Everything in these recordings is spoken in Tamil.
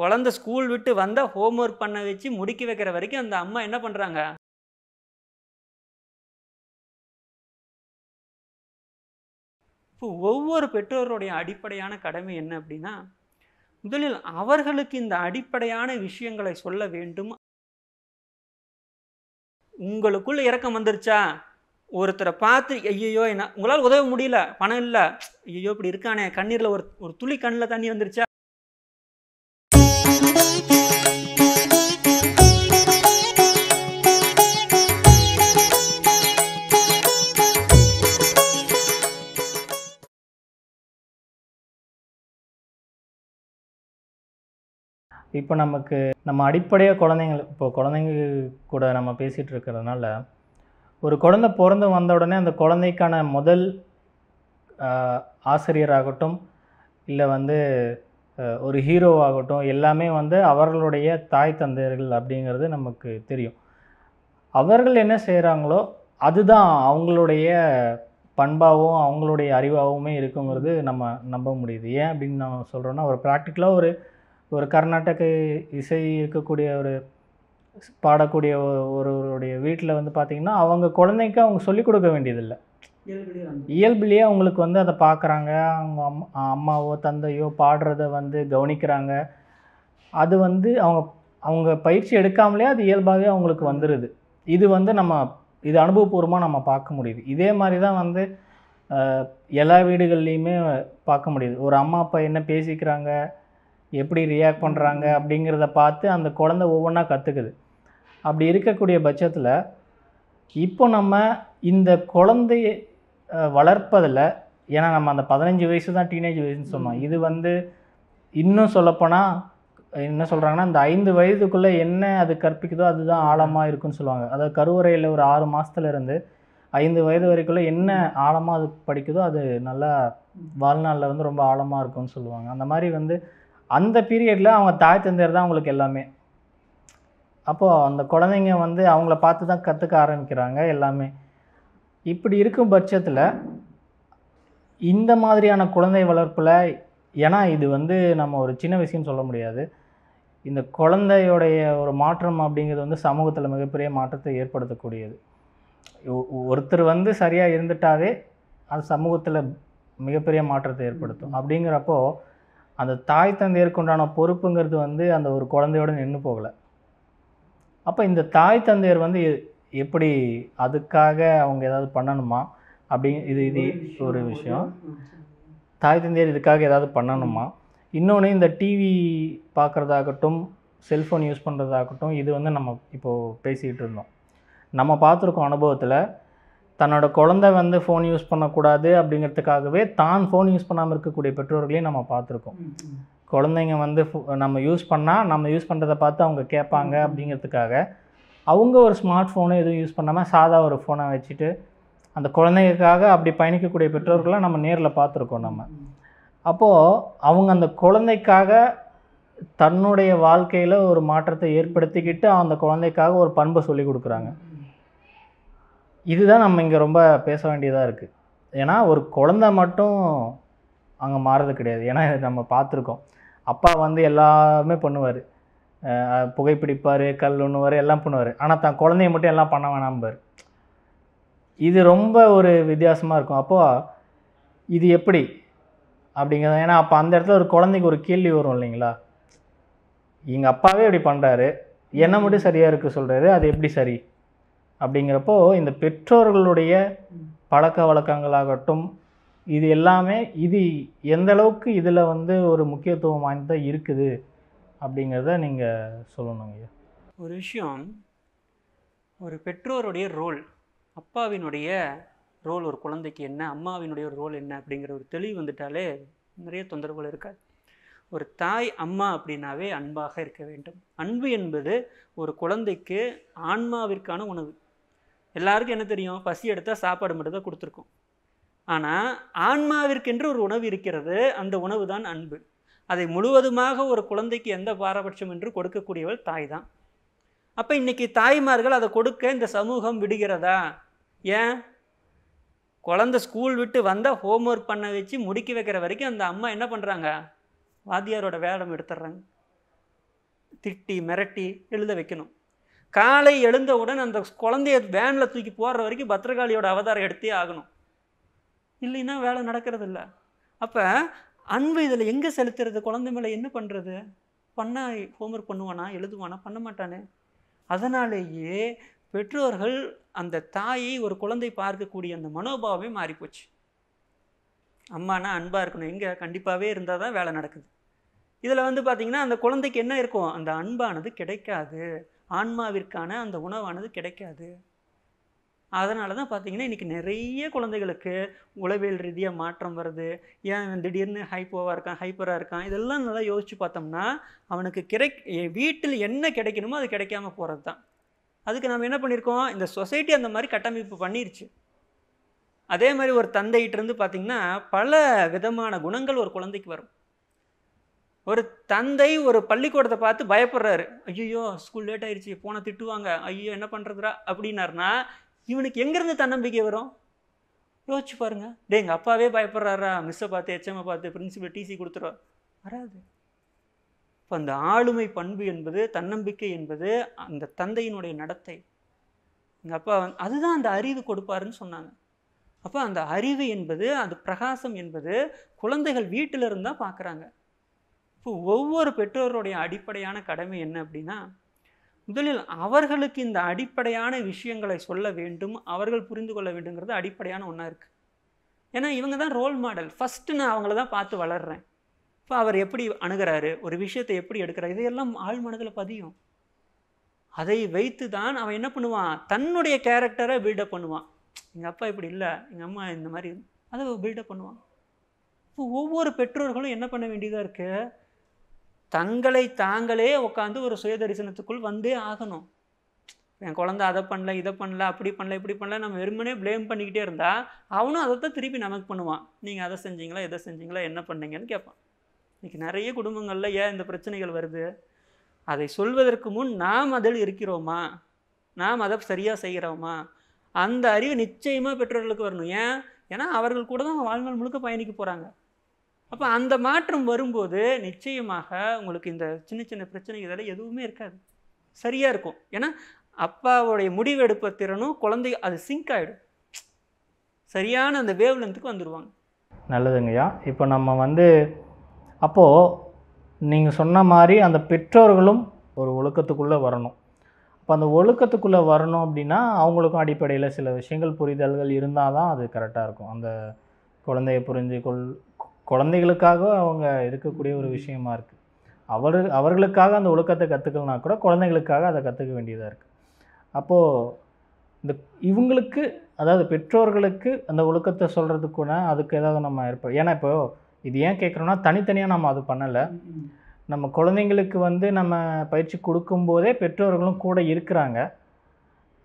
குழந்த ஸ்கூல் விட்டு வந்தால் ஹோம் ஒர்க் பண்ண வச்சு முடிக்க வைக்கிற வரைக்கும் அந்த அம்மா என்ன பண்ணுறாங்க இப்போ ஒவ்வொரு பெற்றோருடைய அடிப்படையான கடமை என்ன அப்படின்னா முதலில் அவர்களுக்கு இந்த அடிப்படையான விஷயங்களை சொல்ல வேண்டும் உங்களுக்குள்ள இறக்கம் வந்துருச்சா ஒருத்தரை பார்த்து ஐயோ என்ன உங்களால் உதவ முடியல பணம் இல்லை ஐயோ இப்படி இருக்கானே கண்ணீரில் ஒரு ஒரு துளி கண்ணில் தண்ணி வந்துருச்சா இப்போ நமக்கு நம்ம அடிப்படையாக குழந்தைங்க இப்போ குழந்தைங்க கூட நம்ம பேசிகிட்டு இருக்கிறதுனால ஒரு குழந்தை பிறந்து வந்த உடனே அந்த குழந்தைக்கான முதல் ஆசிரியராகட்டும் இல்லை வந்து ஒரு ஹீரோவாகட்டும் எல்லாமே வந்து அவர்களுடைய தாய் தந்தையர்கள் அப்படிங்கிறது நமக்கு தெரியும் அவர்கள் என்ன செய்கிறாங்களோ அதுதான் அவங்களுடைய பண்பாகவும் அவங்களுடைய அறிவாகவுமே இருக்குங்கிறது நம்ம நம்ப முடியுது ஏன் அப்படின்னு நம்ம சொல்கிறோன்னா ஒரு ப்ராக்டிக்கலாக ஒரு ஒரு கர்நாடக இசை இருக்கக்கூடிய ஒரு பாடக்கூடிய ஒருவருடைய வீட்டில் வந்து பார்த்திங்கன்னா அவங்க குழந்தைக்கு அவங்க சொல்லிக் கொடுக்க வேண்டியதில்லை இயல்புலேயே அவங்களுக்கு வந்து அதை பார்க்குறாங்க அவங்க அம்மா அம்மாவோ தந்தையோ பாடுறத வந்து கவனிக்கிறாங்க அது வந்து அவங்க அவங்க பயிற்சி எடுக்காமலே அது இயல்பாகவே அவங்களுக்கு வந்துடுது இது வந்து நம்ம இது அனுபவபூர்வமாக நம்ம பார்க்க முடியுது இதே மாதிரி தான் வந்து எல்லா வீடுகள்லேயுமே பார்க்க முடியுது ஒரு அம்மா அப்பா என்ன பேசிக்கிறாங்க எப்படி ரியாக்ட் பண்ணுறாங்க அப்படிங்கிறத பார்த்து அந்த குழந்த ஒவ்வொன்றா கற்றுக்குது அப்படி இருக்கக்கூடிய பட்சத்தில் இப்போ நம்ம இந்த குழந்தைய வளர்ப்பதில் ஏன்னா நம்ம அந்த பதினஞ்சு வயசு தான் டீனேஜ் வயசுன்னு சொன்னோம் இது வந்து இன்னும் சொல்லப்போனால் என்ன சொல்கிறாங்கன்னா இந்த ஐந்து வயதுக்குள்ளே என்ன அது கற்பிக்குதோ அதுதான் ஆழமாக இருக்குன்னு சொல்லுவாங்க அதாவது கருவறையில் ஒரு ஆறு மாதத்துலேருந்து ஐந்து வயது வரைக்குள்ளே என்ன ஆழமாக அது படிக்குதோ அது நல்லா வாழ்நாளில் வந்து ரொம்ப ஆழமாக இருக்கும்னு சொல்லுவாங்க அந்த மாதிரி வந்து அந்த பீரியடில் அவங்க தாய் தந்தையர் தான் அவங்களுக்கு எல்லாமே அப்போது அந்த குழந்தைங்க வந்து அவங்கள பார்த்து தான் கற்றுக்க ஆரம்பிக்கிறாங்க எல்லாமே இப்படி இருக்கும் பட்சத்தில் இந்த மாதிரியான குழந்தை வளர்ப்பில் ஏன்னா இது வந்து நம்ம ஒரு சின்ன விஷயம் சொல்ல முடியாது இந்த குழந்தையோடைய ஒரு மாற்றம் அப்படிங்கிறது வந்து சமூகத்தில் மிகப்பெரிய மாற்றத்தை ஏற்படுத்தக்கூடியது ஒருத்தர் வந்து சரியாக இருந்துட்டாவே அது சமூகத்தில் மிகப்பெரிய மாற்றத்தை ஏற்படுத்தும் அப்படிங்கிறப்போ அந்த தாய் தந்தையருக்கு உண்டான பொறுப்புங்கிறது வந்து அந்த ஒரு குழந்தையோடு நின்று போகலை அப்போ இந்த தாய் தந்தையர் வந்து எப்படி அதுக்காக அவங்க ஏதாவது பண்ணணுமா அப்படி இது இது ஒரு விஷயம் தாய் தந்தையர் இதுக்காக ஏதாவது பண்ணணுமா இன்னொன்று இந்த டிவி பார்க்குறதாகட்டும் செல்ஃபோன் யூஸ் பண்ணுறதாகட்டும் இது வந்து நம்ம இப்போது பேசிகிட்டு இருந்தோம் நம்ம பார்த்துருக்கோம் அனுபவத்தில் தன்னோட குழந்தை வந்து ஃபோன் யூஸ் பண்ணக்கூடாது அப்படிங்கிறதுக்காகவே தான் ஃபோன் யூஸ் பண்ணாமல் இருக்கக்கூடிய பெற்றோர்களையும் நம்ம பார்த்துருக்கோம் குழந்தைங்க வந்து நம்ம யூஸ் பண்ணால் நம்ம யூஸ் பண்ணுறதை பார்த்து அவங்க கேட்பாங்க அப்படிங்கிறதுக்காக அவங்க ஒரு ஸ்மார்ட் ஃபோனு எதுவும் யூஸ் பண்ணாமல் சாதா ஒரு ஃபோனை வச்சுட்டு அந்த குழந்தைங்களுக்காக அப்படி பயணிக்கக்கூடிய பெற்றோர்களாக நம்ம நேரில் பார்த்துருக்கோம் நம்ம அப்போது அவங்க அந்த குழந்தைக்காக தன்னுடைய வாழ்க்கையில் ஒரு மாற்றத்தை ஏற்படுத்திக்கிட்டு அந்த குழந்தைக்காக ஒரு பண்பை சொல்லி கொடுக்குறாங்க இதுதான் நம்ம இங்கே ரொம்ப பேச வேண்டியதாக இருக்குது ஏன்னா ஒரு குழந்த மட்டும் அங்கே மாறுறது கிடையாது ஏன்னா நம்ம பார்த்துருக்கோம் அப்பா வந்து எல்லாமே பண்ணுவார் புகைப்பிடிப்பார் கல் ஒன்றுவார் எல்லாம் பண்ணுவார் ஆனால் தான் குழந்தைய மட்டும் எல்லாம் பண்ண வேணாம்பார் இது ரொம்ப ஒரு வித்தியாசமாக இருக்கும் அப்போது இது எப்படி அப்படிங்கிறது ஏன்னா அப்போ அந்த இடத்துல ஒரு குழந்தைக்கு ஒரு கேள்வி வரும் இல்லைங்களா எங்கள் அப்பாவே இப்படி பண்ணுறாரு என்ன மட்டும் சரியாக இருக்குது சொல்கிறாரு அது எப்படி சரி அப்படிங்கிறப்போ இந்த பெற்றோர்களுடைய பழக்க வழக்கங்களாகட்டும் இது எல்லாமே இது எந்த அளவுக்கு இதில் வந்து ஒரு முக்கியத்துவம் வாய்ந்ததாக இருக்குது அப்படிங்கிறத நீங்கள் சொல்லணுங்க ஐயா ஒரு விஷயம் ஒரு பெற்றோருடைய ரோல் அப்பாவினுடைய ரோல் ஒரு குழந்தைக்கு என்ன அம்மாவினுடைய ஒரு ரோல் என்ன அப்படிங்கிற ஒரு தெளிவு வந்துட்டாலே நிறைய தொந்தரவுகள் இருக்காது ஒரு தாய் அம்மா அப்படின்னாவே அன்பாக இருக்க வேண்டும் அன்பு என்பது ஒரு குழந்தைக்கு ஆன்மாவிற்கான உணவு எல்லாருக்கும் என்ன தெரியும் பசி எடுத்தால் சாப்பாடு மட்டும் தான் கொடுத்துருக்கோம் ஆனால் ஆன்மாவிற்கென்று ஒரு உணவு இருக்கிறது அந்த உணவு தான் அன்பு அதை முழுவதுமாக ஒரு குழந்தைக்கு எந்த பாரபட்சம் என்று கொடுக்கக்கூடியவள் தாய் தான் அப்போ இன்றைக்கி தாய்மார்கள் அதை கொடுக்க இந்த சமூகம் விடுகிறதா ஏன் குழந்த ஸ்கூல் விட்டு வந்தால் ஹோம்ஒர்க் பண்ண வச்சு முடிக்க வைக்கிற வரைக்கும் அந்த அம்மா என்ன பண்ணுறாங்க வாத்தியாரோட வேடம் எடுத்துடுறாங்க திட்டி மிரட்டி எழுத வைக்கணும் காலை எழுந்தவுடன் அந்த குழந்தைய வேனில் தூக்கி போடுற வரைக்கும் பத்திரகாளியோட அவதாரம் எடுத்தே ஆகணும் இல்லைன்னா வேலை நடக்கிறது இல்லை அப்போ அன்பு இதில் எங்கே செலுத்துறது குழந்தை மேலே என்ன பண்ணுறது பண்ணால் ஹோம்ஒர்க் பண்ணுவானா எழுதுவானா பண்ண மாட்டானே அதனாலேயே பெற்றோர்கள் அந்த தாயை ஒரு குழந்தை பார்க்கக்கூடிய அந்த மனோபாவமே மாறிப்போச்சு அம்மானா அன்பாக இருக்கணும் எங்கே கண்டிப்பாகவே இருந்தால் தான் வேலை நடக்குது இதில் வந்து பார்த்திங்கன்னா அந்த குழந்தைக்கு என்ன இருக்கும் அந்த அன்பானது கிடைக்காது ஆன்மாவிற்கான அந்த உணவானது கிடைக்காது அதனால தான் பார்த்தீங்கன்னா இன்றைக்கி நிறைய குழந்தைகளுக்கு உளவியல் ரீதியாக மாற்றம் வருது ஏன் திடீர்னு ஹைப்போவாக இருக்கான் ஹைப்பராக இருக்கான் இதெல்லாம் நல்லா யோசித்து பார்த்தோம்னா அவனுக்கு கிடை வீட்டில் என்ன கிடைக்கணுமோ அது கிடைக்காம போகிறது தான் அதுக்கு நம்ம என்ன பண்ணியிருக்கோம் இந்த சொசைட்டி அந்த மாதிரி கட்டமைப்பு பண்ணிருச்சு அதே மாதிரி ஒரு தந்தைகிட்டேருந்து பார்த்திங்கன்னா பல விதமான குணங்கள் ஒரு குழந்தைக்கு வரும் ஒரு தந்தை ஒரு பள்ளிக்கூடத்தை பார்த்து பயப்படுறாரு ஐயோ ஸ்கூல் லேட் ஆயிடுச்சு போனால் திட்டுவாங்க ஐயோ என்ன பண்ணுறதுரா அப்படின்னாருனா இவனுக்கு எங்கேருந்து தன்னம்பிக்கை வரும் யோசிச்சு பாருங்க டே எங்கள் அப்பாவே பயப்படுறாரா மிஸ்ஸை பார்த்து எச்எம்ஐ பார்த்து பிரின்சிபல் டிசி கொடுத்துருவா வராது இப்போ அந்த ஆளுமை பண்பு என்பது தன்னம்பிக்கை என்பது அந்த தந்தையினுடைய நடத்தை எங்கள் அப்பா அதுதான் அந்த அறிவு கொடுப்பாருன்னு சொன்னாங்க அப்போ அந்த அறிவு என்பது அது பிரகாசம் என்பது குழந்தைகள் வீட்டிலிருந்து தான் பார்க்குறாங்க இப்போ ஒவ்வொரு பெற்றோருடைய அடிப்படையான கடமை என்ன அப்படின்னா முதலில் அவர்களுக்கு இந்த அடிப்படையான விஷயங்களை சொல்ல வேண்டும் அவர்கள் புரிந்து கொள்ள வேண்டுங்கிறது அடிப்படையான ஒன்றா இருக்குது ஏன்னா இவங்க தான் ரோல் மாடல் ஃபஸ்ட்டு நான் அவங்கள தான் பார்த்து வளர்கிறேன் இப்போ அவர் எப்படி அணுகிறாரு ஒரு விஷயத்தை எப்படி எடுக்கிறார் இதையெல்லாம் ஆள் மனதில் பதியும் அதை வைத்து தான் அவன் என்ன பண்ணுவான் தன்னுடைய கேரக்டரை பில்டப் பண்ணுவான் எங்கள் அப்பா இப்படி இல்லை எங்கள் அம்மா இந்த மாதிரி அதை பில்டப் பண்ணுவான் இப்போ ஒவ்வொரு பெற்றோர்களும் என்ன பண்ண வேண்டியதாக இருக்குது தங்களை தாங்களே உட்காந்து ஒரு சுய தரிசனத்துக்குள் வந்தே ஆகணும் என் குழந்த அதை பண்ணல இதை பண்ணல அப்படி பண்ணல இப்படி பண்ணல நம்ம வெறுமனே ப்ளேம் பண்ணிக்கிட்டே இருந்தால் அவனும் அதை தான் திருப்பி நமக்கு பண்ணுவான் நீங்கள் அதை செஞ்சீங்களா எதை செஞ்சீங்களா என்ன பண்ணீங்கன்னு கேட்பான் இன்றைக்கி நிறைய குடும்பங்களில் ஏன் இந்த பிரச்சனைகள் வருது அதை சொல்வதற்கு முன் நாம் அதில் இருக்கிறோமா நாம் அதை சரியாக செய்கிறோமா அந்த அறிவு நிச்சயமாக பெற்றோர்களுக்கு வரணும் ஏன் ஏன்னா அவர்கள் கூட தான் வாழ்நாள் முழுக்க பயணிக்க போகிறாங்க அப்போ அந்த மாற்றம் வரும்போது நிச்சயமாக உங்களுக்கு இந்த சின்ன சின்ன பிரச்சனை இதெல்லாம் எதுவுமே இருக்காது சரியாக இருக்கும் ஏன்னா அப்பாவோடைய முடிவெடுப்ப திறனும் குழந்தை அது சிங்க் ஆகிடும் சரியான அந்த வேவ் லென்த்துக்கு வந்துடுவாங்க நல்லதுங்கய்யா இப்போ நம்ம வந்து அப்போது நீங்கள் சொன்ன மாதிரி அந்த பெற்றோர்களும் ஒரு ஒழுக்கத்துக்குள்ளே வரணும் இப்போ அந்த ஒழுக்கத்துக்குள்ளே வரணும் அப்படின்னா அவங்களுக்கும் அடிப்படையில் சில விஷயங்கள் புரிதல்கள் இருந்தால் தான் அது கரெக்டாக இருக்கும் அந்த குழந்தையை புரிஞ்சு கொள் குழந்தைகளுக்காக அவங்க இருக்கக்கூடிய ஒரு விஷயமா இருக்குது அவர் அவர்களுக்காக அந்த ஒழுக்கத்தை கற்றுக்கலனா கூட குழந்தைகளுக்காக அதை கற்றுக்க வேண்டியதாக இருக்குது அப்போது இந்த இவங்களுக்கு அதாவது பெற்றோர்களுக்கு அந்த ஒழுக்கத்தை சொல்கிறதுக்கு கூட அதுக்கு ஏதாவது நம்ம இருப்போம் ஏன்னா இப்போ இது ஏன் கேட்குறோன்னா தனித்தனியாக நம்ம அது பண்ணலை நம்ம குழந்தைங்களுக்கு வந்து நம்ம பயிற்சி கொடுக்கும்போதே பெற்றோர்களும் கூட இருக்கிறாங்க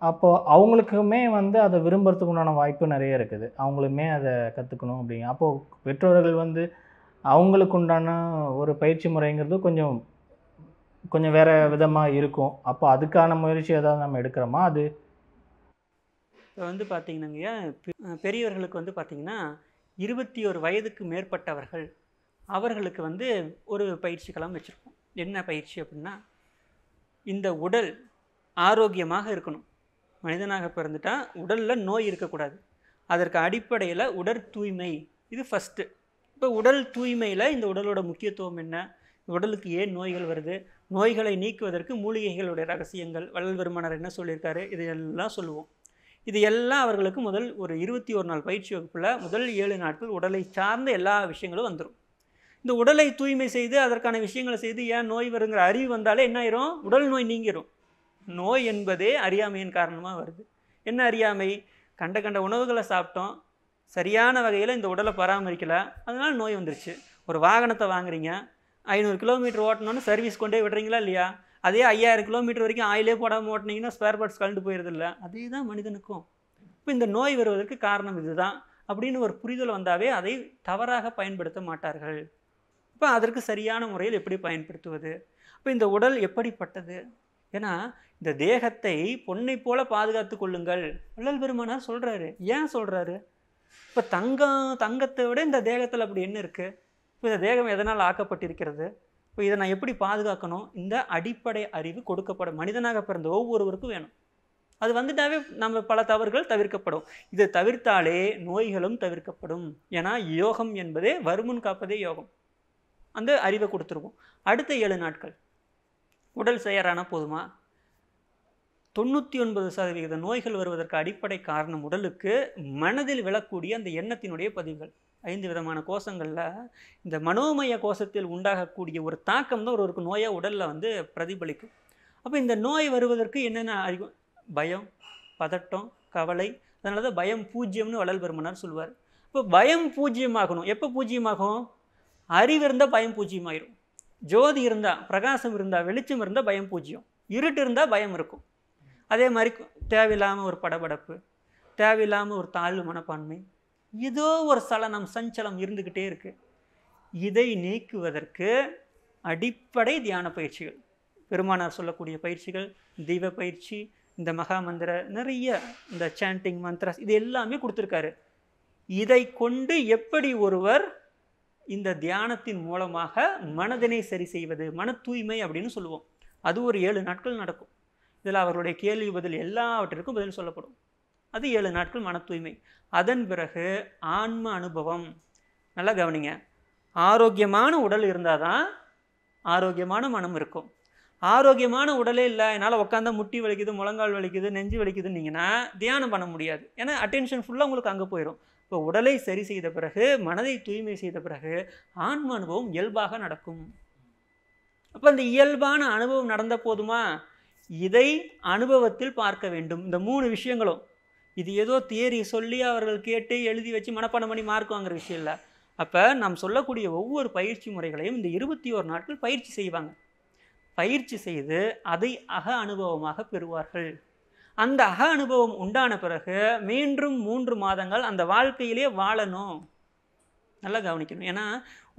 அப்போது அவங்களுக்குமே வந்து அதை விரும்புறதுக்கு உண்டான வாய்ப்பு நிறைய இருக்குது அவங்களுமே அதை கற்றுக்கணும் அப்படிங்க அப்போது பெற்றோர்கள் வந்து அவங்களுக்கு உண்டான ஒரு பயிற்சி முறைங்கிறது கொஞ்சம் கொஞ்சம் வேறு விதமாக இருக்கும் அப்போ அதுக்கான முயற்சி ஏதாவது நம்ம எடுக்கிறோமா அது இப்போ வந்து பார்த்திங்கன்னாங்கய்யா பெரியவர்களுக்கு வந்து பார்த்திங்கன்னா இருபத்தி ஒரு வயதுக்கு மேற்பட்டவர்கள் அவர்களுக்கு வந்து ஒரு பயிற்சிக்கெல்லாம் வச்சுருக்கோம் என்ன பயிற்சி அப்படின்னா இந்த உடல் ஆரோக்கியமாக இருக்கணும் மனிதனாக பிறந்துட்டால் உடலில் நோய் இருக்கக்கூடாது அதற்கு அடிப்படையில் உடற் தூய்மை இது ஃபஸ்ட்டு இப்போ உடல் தூய்மையில் இந்த உடலோட முக்கியத்துவம் என்ன உடலுக்கு ஏன் நோய்கள் வருது நோய்களை நீக்குவதற்கு மூலிகைகளுடைய ரகசியங்கள் வள்ளல் பெருமானர் என்ன சொல்லியிருக்காரு இது எல்லாம் சொல்லுவோம் இது எல்லாம் அவர்களுக்கு முதல் ஒரு இருபத்தி ஒரு நாள் பயிற்சி வகுப்பில் முதல் ஏழு நாட்கள் உடலை சார்ந்த எல்லா விஷயங்களும் வந்துடும் இந்த உடலை தூய்மை செய்து அதற்கான விஷயங்களை செய்து ஏன் நோய் வருங்கிற அறிவு வந்தாலே என்ன ஆயிரும் உடல் நோய் நீங்கிடும் நோய் என்பதே அறியாமையின் காரணமாக வருது என்ன அறியாமை கண்ட கண்ட உணவுகளை சாப்பிட்டோம் சரியான வகையில் இந்த உடலை பராமரிக்கலை அதனால் நோய் வந்துருச்சு ஒரு வாகனத்தை வாங்குறீங்க ஐநூறு கிலோமீட்டர் ஓட்டணும்னு சர்வீஸ் கொண்டே விடுறீங்களா இல்லையா அதே ஐயாயிரம் கிலோமீட்டர் வரைக்கும் ஆயிலே போடாமல் ஓட்டினீங்கன்னா ஸ்பேர் பார்ட்ஸ் கலந்து போயிடுதில்ல அதே தான் மனிதனுக்கும் இப்போ இந்த நோய் வருவதற்கு காரணம் இதுதான் அப்படின்னு ஒரு புரிதல் வந்தாவே அதை தவறாக பயன்படுத்த மாட்டார்கள் இப்போ அதற்கு சரியான முறையில் எப்படி பயன்படுத்துவது இப்போ இந்த உடல் எப்படிப்பட்டது ஏன்னா இந்த தேகத்தை பொண்ணை போல பாதுகாத்து கொள்ளுங்கள் வள்ளல் பெருமானார் சொல்கிறாரு ஏன் சொல்கிறாரு இப்போ தங்கம் தங்கத்தை விட இந்த தேகத்தில் அப்படி என்ன இருக்குது இப்போ இந்த தேகம் எதனால் ஆக்கப்பட்டிருக்கிறது இப்போ இதை நான் எப்படி பாதுகாக்கணும் இந்த அடிப்படை அறிவு கொடுக்கப்பட மனிதனாக பிறந்த ஒவ்வொருவருக்கும் வேணும் அது வந்துட்டாவே நம்ம பல தவறுகள் தவிர்க்கப்படும் இதை தவிர்த்தாலே நோய்களும் தவிர்க்கப்படும் ஏன்னா யோகம் என்பதே வருமுன் காப்பதே யோகம் அந்த அறிவை கொடுத்துருவோம் அடுத்த ஏழு நாட்கள் உடல் செயரான போதுமா தொண்ணூற்றி ஒன்பது சதவிகித நோய்கள் வருவதற்கு அடிப்படை காரணம் உடலுக்கு மனதில் விழக்கூடிய அந்த எண்ணத்தினுடைய பதிவுகள் ஐந்து விதமான கோஷங்களில் இந்த மனோமய கோஷத்தில் உண்டாகக்கூடிய ஒரு தாக்கம் தான் ஒருவருக்கு நோயாக உடலில் வந்து பிரதிபலிக்கும் அப்போ இந்த நோய் வருவதற்கு என்னென்ன அறிவு பயம் பதட்டம் கவலை அதனால தான் பயம் பூஜ்ஜியம்னு வளல் பெருமனார் சொல்லுவார் இப்போ பயம் பூஜ்ஜியமாகணும் எப்போ பூஜ்ஜியமாகும் அறிவு இருந்தால் பயம் பூஜ்ஜியமாயிடும் ஜோதி இருந்தால் பிரகாசம் இருந்தால் வெளிச்சம் இருந்தால் பயம் பூஜ்ஜியம் இருட்டு இருந்தால் பயம் இருக்கும் அதே மாதிரி தேவையில்லாமல் ஒரு படபடப்பு தேவையில்லாமல் ஒரு தாழ்வு மனப்பான்மை ஏதோ ஒரு சலனம் சஞ்சலம் இருந்துக்கிட்டே இருக்குது இதை நீக்குவதற்கு அடிப்படை தியான பயிற்சிகள் பெருமானார் சொல்லக்கூடிய பயிற்சிகள் தெய்வ பயிற்சி இந்த மகா மந்திர நிறைய இந்த சாண்டிங் மந்த்ராஸ் இது எல்லாமே கொடுத்துருக்காரு இதை கொண்டு எப்படி ஒருவர் இந்த தியானத்தின் மூலமாக மனதினை சரி செய்வது மன தூய்மை அப்படின்னு சொல்லுவோம் அது ஒரு ஏழு நாட்கள் நடக்கும் இதில் அவர்களுடைய கேள்வி பதில் எல்லாவற்றிற்கும் பதில் சொல்லப்படும் அது ஏழு நாட்கள் மன தூய்மை அதன் பிறகு ஆன்ம அனுபவம் நல்லா கவனிங்க ஆரோக்கியமான உடல் இருந்தால் தான் ஆரோக்கியமான மனம் இருக்கும் ஆரோக்கியமான உடலே இல்லை என்னால் உட்காந்தா முட்டி வலிக்குது முழங்கால் வலிக்குது நெஞ்சு வலிக்குதுன்னீங்கன்னா தியானம் பண்ண முடியாது ஏன்னா அட்டென்ஷன் ஃபுல்லாக உங்களுக்கு அங்கே போயிடும் இப்போ உடலை சரி செய்த பிறகு மனதை தூய்மை செய்த பிறகு ஆன்ம அனுபவம் இயல்பாக நடக்கும் அப்போ இந்த இயல்பான அனுபவம் நடந்த போதுமா இதை அனுபவத்தில் பார்க்க வேண்டும் இந்த மூணு விஷயங்களும் இது ஏதோ தியரி சொல்லி அவர்கள் கேட்டு எழுதி வச்சு மனப்பாடம் பண்ணி மார்க் வாங்குற விஷயம் இல்லை அப்போ நாம் சொல்லக்கூடிய ஒவ்வொரு பயிற்சி முறைகளையும் இந்த இருபத்தி ஒரு நாட்கள் பயிற்சி செய்வாங்க பயிற்சி செய்து அதை அக அனுபவமாக பெறுவார்கள் அந்த அக அனுபவம் உண்டான பிறகு மீண்டும் மூன்று மாதங்கள் அந்த வாழ்க்கையிலே வாழணும் நல்லா கவனிக்கணும் ஏன்னா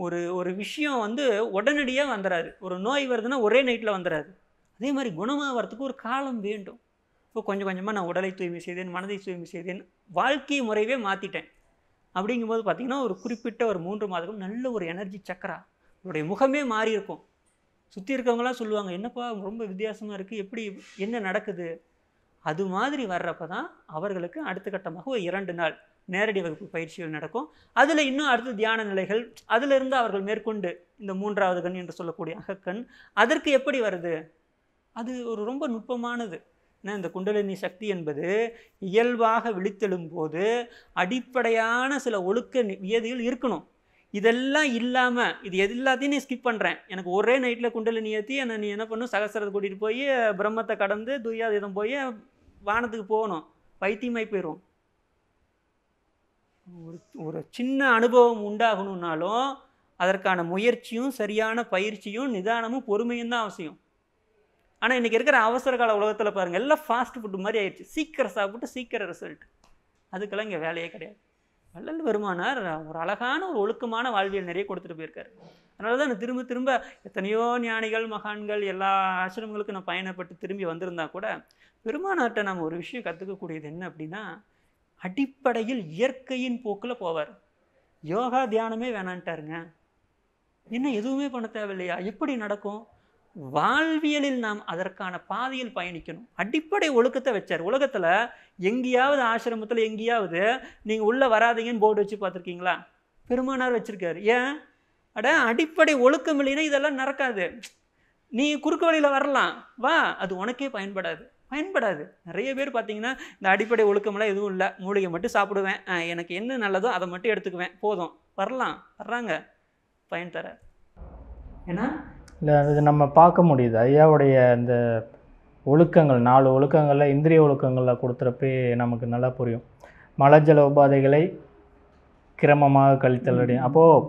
ஒரு ஒரு விஷயம் வந்து உடனடியாக வந்துடாது ஒரு நோய் வருதுன்னா ஒரே நைட்டில் வந்துடாது அதே மாதிரி குணமாக வரத்துக்கு ஒரு காலம் வேண்டும் இப்போ கொஞ்சம் கொஞ்சமாக நான் உடலை தூய்மை செய்தேன் மனதை தூய்மை செய்தேன் வாழ்க்கை முறையவே மாற்றிட்டேன் அப்படிங்கும்போது பார்த்திங்கன்னா ஒரு குறிப்பிட்ட ஒரு மூன்று மாதம் நல்ல ஒரு எனர்ஜி சக்கரா உங்களுடைய முகமே மாறி இருக்கும் சுற்றி இருக்கவங்களாம் சொல்லுவாங்க என்னப்பா ரொம்ப வித்தியாசமாக இருக்குது எப்படி என்ன நடக்குது அது மாதிரி வர்றப்ப தான் அவர்களுக்கு அடுத்த கட்டமாக ஒரு இரண்டு நாள் நேரடி வகுப்பு பயிற்சிகள் நடக்கும் அதில் இன்னும் அடுத்த தியான நிலைகள் அதிலிருந்து அவர்கள் மேற்கொண்டு இந்த மூன்றாவது கண் என்று சொல்லக்கூடிய அகக்கண் அதற்கு எப்படி வருது அது ஒரு ரொம்ப நுட்பமானது ஏன்னா இந்த குண்டலினி சக்தி என்பது இயல்பாக விழித்தெழும்போது அடிப்படையான சில ஒழுக்க வியதியில் இருக்கணும் இதெல்லாம் இல்லாமல் இது எது எல்லாத்தையும் நீ ஸ்கிப் பண்ணுறேன் எனக்கு ஒரே நைட்டில் நீ ஏற்றி என்னை நீ என்ன பண்ணும் சகசரத்தை கூட்டிகிட்டு போய் பிரம்மத்தை கடந்து துயாதீதம் போய் வானத்துக்கு போகணும் பைத்தியமாய் போயிடும் ஒரு ஒரு சின்ன அனுபவம் உண்டாகணும்னாலும் அதற்கான முயற்சியும் சரியான பயிற்சியும் நிதானமும் பொறுமையும் தான் அவசியம் ஆனால் இன்றைக்கி இருக்கிற அவசர கால உலகத்தில் பாருங்கள் எல்லாம் ஃபாஸ்ட் ஃபுட்டு மாதிரி ஆயிடுச்சு சீக்கிரம் சாப்பிட்டு சீக்கிரம் ரிசல்ட் அதுக்கெல்லாம் இங்கே வேலையே கிடையாது வள்ளல் பெருமானார் ஒரு அழகான ஒரு ஒழுக்கமான வாழ்வியல் நிறைய கொடுத்துட்டு போயிருக்காரு அதனால தான் திரும்ப திரும்ப எத்தனையோ ஞானிகள் மகான்கள் எல்லா ஆசிரமங்களுக்கும் நான் பயணப்பட்டு திரும்பி வந்திருந்தா கூட பெருமானார்கிட்ட நம்ம ஒரு விஷயம் கற்றுக்கக்கூடியது என்ன அப்படின்னா அடிப்படையில் இயற்கையின் போக்கில் போவார் யோகா தியானமே வேணான்ட்டாருங்க என்ன எதுவுமே பண்ண தேவையில்லையா எப்படி நடக்கும் வாழ்வியலில் நாம் அதற்கான பாதையில் பயணிக்கணும் அடிப்படை ஒழுக்கத்தை வச்சார் உலகத்தில் எங்கேயாவது ஆசிரமத்தில் எங்கேயாவது நீங்கள் உள்ளே வராதீங்கன்னு போர்டு வச்சு பார்த்துருக்கீங்களா பெருமானார் வச்சுருக்காரு ஏன் அட அடிப்படை ஒழுக்கம் இல்லைன்னா இதெல்லாம் நடக்காது நீ குறுக்கு வழியில் வரலாம் வா அது உனக்கே பயன்படாது பயன்படாது நிறைய பேர் பார்த்தீங்கன்னா இந்த அடிப்படை ஒழுக்கமெல்லாம் எதுவும் இல்லை மூலிகை மட்டும் சாப்பிடுவேன் எனக்கு என்ன நல்லதோ அதை மட்டும் எடுத்துக்குவேன் போதும் வரலாம் வர்றாங்க பயன் தர ஏன்னா இல்லை இது நம்ம பார்க்க முடியுது ஐயாவுடைய இந்த ஒழுக்கங்கள் நாலு ஒழுக்கங்களில் இந்திரிய ஒழுக்கங்களில் கொடுத்துறப்பே நமக்கு நல்லா புரியும் மலஜல உபாதைகளை கிரமமாக கழித்தல் அப்படின்னு அப்போது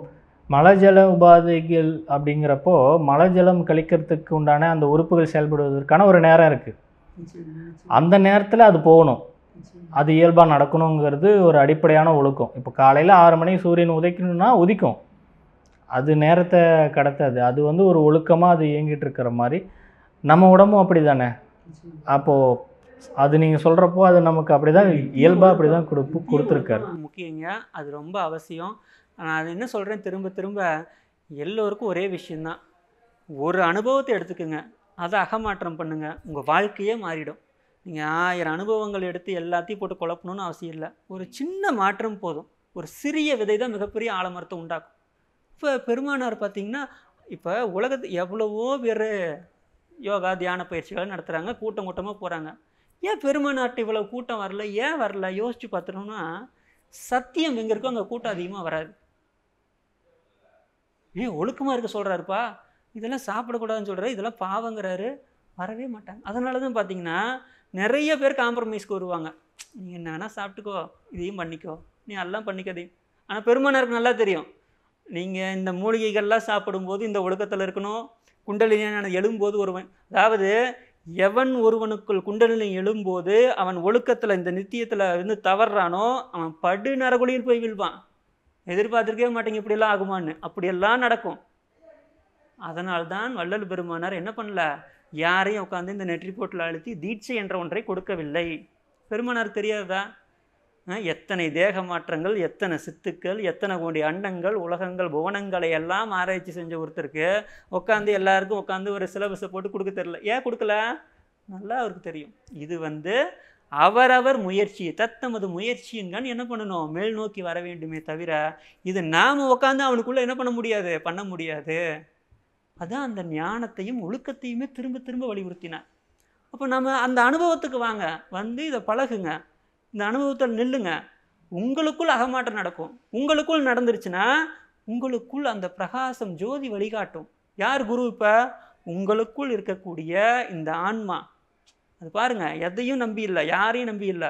மலஜல உபாதைகள் அப்படிங்கிறப்போ மலஜலம் கழிக்கிறதுக்கு உண்டான அந்த உறுப்புகள் செயல்படுவதற்கான ஒரு நேரம் இருக்குது அந்த நேரத்தில் அது போகணும் அது இயல்பாக நடக்கணுங்கிறது ஒரு அடிப்படையான ஒழுக்கம் இப்போ காலையில் ஆறு மணிக்கு சூரியன் உதைக்கணும்னா உதிக்கும் அது நேரத்தை கடத்தாது அது வந்து ஒரு ஒழுக்கமாக அது இயங்கிட்டு இருக்கிற மாதிரி நம்ம உடம்பும் அப்படி தானே அப்போது அது நீங்கள் சொல்கிறப்போ அது நமக்கு அப்படி தான் இயல்பாக அப்படி தான் கொடுப்பு கொடுத்துருக்காரு முக்கியங்க அது ரொம்ப அவசியம் நான் அது என்ன சொல்கிறேன் திரும்ப திரும்ப எல்லோருக்கும் ஒரே விஷயந்தான் ஒரு அனுபவத்தை எடுத்துக்கோங்க அதை அகமாற்றம் பண்ணுங்கள் உங்கள் வாழ்க்கையே மாறிடும் நீங்கள் ஆயிரம் அனுபவங்கள் எடுத்து எல்லாத்தையும் போட்டு குழப்பணும்னு அவசியம் இல்லை ஒரு சின்ன மாற்றம் போதும் ஒரு சிறிய விதை தான் மிகப்பெரிய ஆலமரத்தை உண்டாக்கும் இப்போ பெருமானார் பார்த்திங்கன்னா இப்போ உலகத்து எவ்வளவோ பேர் யோகா தியான பயிற்சிகள் நடத்துகிறாங்க கூட்டம் கூட்டமாக போகிறாங்க ஏன் பெருமாநாட்டு இவ்வளோ கூட்டம் வரல ஏன் வரல யோசித்து பார்த்துட்டோம்னா சத்தியம் எங்கே இருக்கோ அங்கே கூட்டம் அதிகமாக வராது ஏன் ஒழுக்கமாக இருக்க சொல்கிறாருப்பா இதெல்லாம் சாப்பிடக்கூடாதுன்னு சொல்கிறாரு இதெல்லாம் பாவங்கிறாரு வரவே மாட்டாங்க அதனால தான் பார்த்தீங்கன்னா நிறைய பேர் காம்ப்ரமைஸ்க்கு வருவாங்க நீங்கள் என்ன வேணால் சாப்பிட்டுக்கோ இதையும் பண்ணிக்கோ நீ எல்லாம் பண்ணிக்காதீங்க ஆனால் பெருமானாருக்கு நல்லா தெரியும் நீங்கள் இந்த மூலிகைகள்லாம் சாப்பிடும்போது இந்த ஒழுக்கத்தில் இருக்கணும் குண்டலினியான எழும்போது ஒருவன் அதாவது எவன் ஒருவனுக்குள் குண்டலினி எழும்போது அவன் ஒழுக்கத்தில் இந்த நித்தியத்தில் இருந்து தவறானோ அவன் படு நரகுலியில் போய் விழுவான் எதிர்பார்த்துருக்கவே மாட்டேங்க இப்படியெல்லாம் ஆகுமான்னு அப்படியெல்லாம் நடக்கும் அதனால் தான் வள்ளல் பெருமானார் என்ன பண்ணல யாரையும் உட்காந்து இந்த நெற்றி போட்டில் அழுத்தி தீட்சை என்ற ஒன்றை கொடுக்கவில்லை பெருமானார் தெரியாததா எத்தனை தேக மாற்றங்கள் எத்தனை சித்துக்கள் எத்தனை கோடி அண்டங்கள் உலகங்கள் புவனங்களை எல்லாம் ஆராய்ச்சி செஞ்ச ஒருத்தருக்கு உட்காந்து எல்லாருக்கும் உட்காந்து ஒரு சிலபஸை போட்டு கொடுக்க தெரில ஏன் கொடுக்கல நல்லா அவருக்கு தெரியும் இது வந்து அவரவர் முயற்சி தத்தமது முயற்சியுங்கன்னு என்ன பண்ணணும் மேல் நோக்கி வர வேண்டுமே தவிர இது நாம் உட்காந்து அவனுக்குள்ளே என்ன பண்ண முடியாது பண்ண முடியாது அதுதான் அந்த ஞானத்தையும் ஒழுக்கத்தையுமே திரும்ப திரும்ப வலியுறுத்தினார் அப்போ நம்ம அந்த அனுபவத்துக்கு வாங்க வந்து இதை பழகுங்க இந்த அனுபவத்தில் நில்லுங்க உங்களுக்குள் அகமாற்றம் நடக்கும் உங்களுக்குள் நடந்துருச்சுன்னா உங்களுக்குள் அந்த பிரகாசம் ஜோதி வழிகாட்டும் யார் குரு இப்போ உங்களுக்குள் இருக்கக்கூடிய இந்த ஆன்மா அது பாருங்கள் எதையும் நம்பி இல்லை யாரையும் நம்பி இல்லை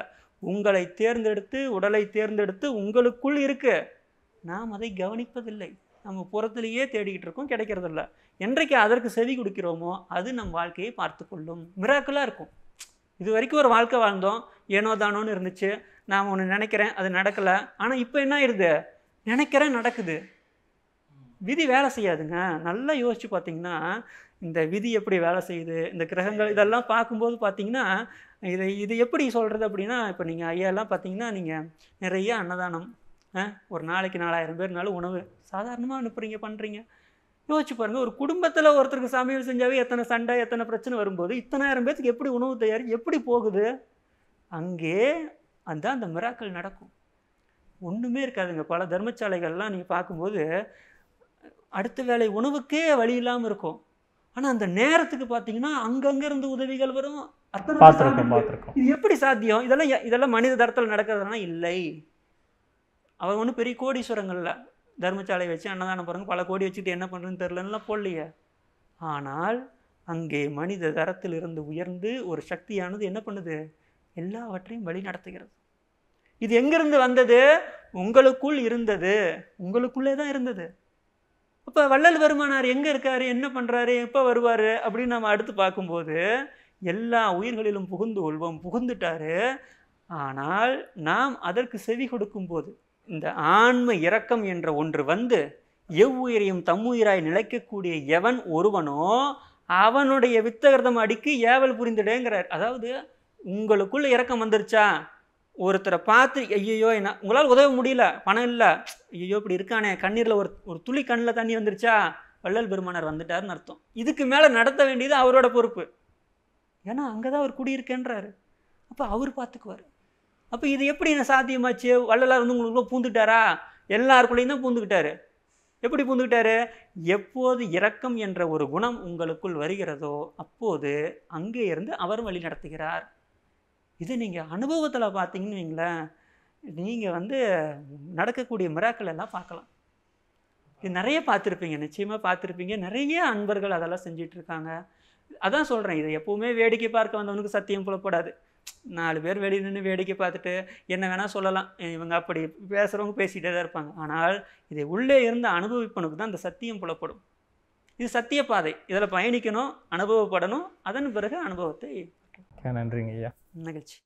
உங்களை தேர்ந்தெடுத்து உடலை தேர்ந்தெடுத்து உங்களுக்குள் இருக்குது நாம் அதை கவனிப்பதில்லை நம்ம புறத்திலேயே தேடிக்கிட்டு இருக்கோம் கிடைக்கிறதில்ல என்றைக்கு அதற்கு செவி கொடுக்கிறோமோ அது நம் வாழ்க்கையை பார்த்து கொள்ளும் மிராக்கலாக இருக்கும் இது வரைக்கும் ஒரு வாழ்க்கை வாழ்ந்தோம் ஏனோ தானோன்னு இருந்துச்சு நான் ஒன்று நினைக்கிறேன் அது நடக்கலை ஆனால் இப்போ என்ன ஆயிடுது நினைக்கிறேன் நடக்குது விதி வேலை செய்யாதுங்க நல்லா யோசித்து பார்த்தீங்கன்னா இந்த விதி எப்படி வேலை செய்யுது இந்த கிரகங்கள் இதெல்லாம் பார்க்கும்போது பார்த்தீங்கன்னா இதை இது எப்படி சொல்கிறது அப்படின்னா இப்போ நீங்கள் ஐயாலாம் பார்த்தீங்கன்னா நீங்கள் நிறைய அன்னதானம் ஒரு நாளைக்கு நாலாயிரம் பேர்னாலும் உணவு சாதாரணமாக அனுப்புகிறீங்க பண்ணுறீங்க யோசிச்சு பாருங்கள் ஒரு குடும்பத்தில் ஒருத்தருக்கு சமையல் செஞ்சாவே எத்தனை சண்டை எத்தனை பிரச்சனை வரும்போது இத்தனாயிரம் பேத்துக்கு எப்படி உணவு தயாரி எப்படி போகுது அங்கே அந்த அந்த மிராக்கள் நடக்கும் ஒன்றுமே இருக்காதுங்க பல தர்மசாலைகள்லாம் நீங்கள் பார்க்கும்போது அடுத்த வேலை உணவுக்கே வழி இல்லாமல் இருக்கும் ஆனால் அந்த நேரத்துக்கு பார்த்தீங்கன்னா அங்கங்கே இருந்து உதவிகள் வரும் இது எப்படி சாத்தியம் இதெல்லாம் இதெல்லாம் மனித தரத்தில் நடக்கிறதுனா இல்லை அவர் ஒன்றும் பெரிய கோடீஸ்வரங்களில் தர்மசாலை வச்சு அன்னதானம் பாருங்க பல கோடி வச்சுட்டு என்ன பண்ணுறதுன்னு தெரிலன்னா போடலையே ஆனால் அங்கே மனித தரத்தில் இருந்து உயர்ந்து ஒரு சக்தியானது என்ன பண்ணுது எல்லாவற்றையும் வழி நடத்துகிறது இது எங்கிருந்து வந்தது உங்களுக்குள் இருந்தது உங்களுக்குள்ளே தான் இருந்தது இப்போ வள்ளல் பெருமானார் எங்கே இருக்காரு என்ன பண்ணுறாரு எப்போ வருவார் அப்படின்னு நம்ம அடுத்து பார்க்கும்போது எல்லா உயிர்களிலும் புகுந்து கொள்வோம் புகுந்துட்டாரு ஆனால் நாம் அதற்கு செவி கொடுக்கும்போது இந்த ஆன்ம இரக்கம் என்ற ஒன்று வந்து எவ்வுயிரையும் தம்முயிராய் நிலைக்கக்கூடிய எவன் ஒருவனோ அவனுடைய வித்தகிரதம் அடிக்கு ஏவல் புரிந்துடேங்கிறார் அதாவது உங்களுக்குள்ளே இறக்கம் வந்துருச்சா ஒருத்தரை பார்த்து ஐயோ என்ன உங்களால் உதவ முடியல பணம் இல்லை ஐயோ இப்படி இருக்கானே கண்ணீரில் ஒரு ஒரு துளி கண்ணில் தண்ணி வந்துருச்சா வள்ளல் பெருமானார் வந்துட்டார்னு அர்த்தம் இதுக்கு மேலே நடத்த வேண்டியது அவரோட பொறுப்பு ஏன்னா அங்கே தான் அவர் குடியிருக்கேன்றாரு அப்போ அவர் பார்த்துக்குவார் அப்போ இது எப்படி என்ன சாத்தியமாச்சு வள்ளலார் வந்து உங்களுக்குள்ள பூந்துட்டாரா எல்லாருக்குள்ளேயும் தான் பூந்துக்கிட்டாரு எப்படி பூந்துக்கிட்டாரு எப்போது இரக்கம் என்ற ஒரு குணம் உங்களுக்குள் வருகிறதோ அப்போது அங்கே இருந்து அவர் வழி நடத்துகிறார் இது நீங்கள் அனுபவத்தில் பார்த்தீங்கன்னு வைங்களேன் நீங்கள் வந்து நடக்கக்கூடிய மிராக்கள் எல்லாம் பார்க்கலாம் இது நிறைய பார்த்துருப்பீங்க நிச்சயமாக பார்த்துருப்பீங்க நிறைய அன்பர்கள் அதெல்லாம் செஞ்சிட்ருக்காங்க அதான் சொல்கிறேன் இதை எப்போவுமே வேடிக்கை பார்க்க வந்தவனுக்கு சத்தியம் புலப்படாது நாலு பேர் வெளியே நின்று வேடிக்கை பார்த்துட்டு என்ன வேணால் சொல்லலாம் இவங்க அப்படி பேசுகிறவங்க பேசிகிட்டே தான் இருப்பாங்க ஆனால் இதை உள்ளே இருந்து அனுபவிப்பனுக்கு தான் இந்த சத்தியம் புலப்படும் இது சத்திய பாதை இதில் பயணிக்கணும் அனுபவப்படணும் அதன் பிறகு அனுபவத்தை நன்றிங்க ஐயா மகிழ்ச்சி